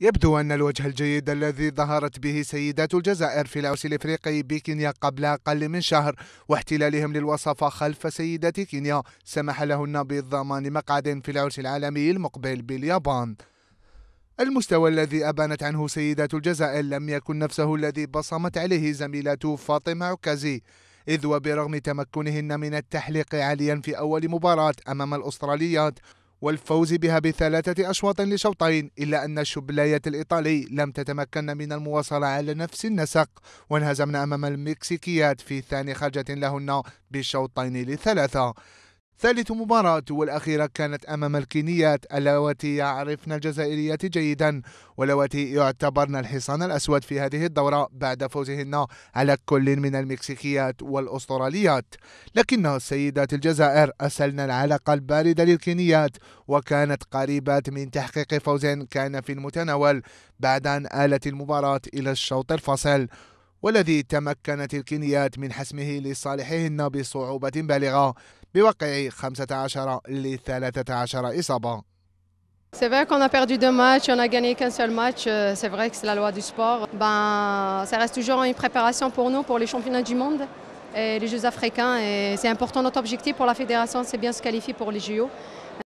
يبدو أن الوجه الجيد الذي ظهرت به سيدات الجزائر في الأوس الإفريقي بكينيا قبل أقل من شهر واحتلالهم للوصفة خلف سيدات كينيا سمح لهن بضمان مقعد في العرس العالمي المقبل باليابان المستوى الذي أبانت عنه سيدات الجزائر لم يكن نفسه الذي بصمت عليه زميلة فاطمة عكازي إذ وبرغم تمكنهن من التحليق عاليا في أول مباراة أمام الأستراليات والفوز بها بثلاثة أشواط لشوطين إلا أن الشبلاية الإيطالي لم تتمكن من المواصلة على نفس النسق وانهزمن أمام المكسيكيات في ثاني خرجة لهن بشوطين لثلاثة ثالث مباراة والأخيرة كانت أمام الكينيات اللواتي يعرفن الجزائريات جيدا واللواتي يعتبرن الحصان الأسود في هذه الدورة بعد فوزهن على كل من المكسيكيات والأستراليات لكن سيدات الجزائر أسلن العلاقة الباردة للكينيات وكانت قريبات من تحقيق فوز كان في المتناول بعد أن آلت المباراة إلى الشوط الفاصل والذي تمكنت الكينيات من حسمه لصالحهن بصعوبة بالغة C'est vrai qu'on a perdu deux matchs, on a gagné qu'un seul match. C'est vrai que c'est la loi du sport. Ben, ça reste toujours une préparation pour nous, pour les championnats du monde et les Jeux africains. Et c'est important notre objectif pour la fédération, c'est bien se qualifier pour les JO.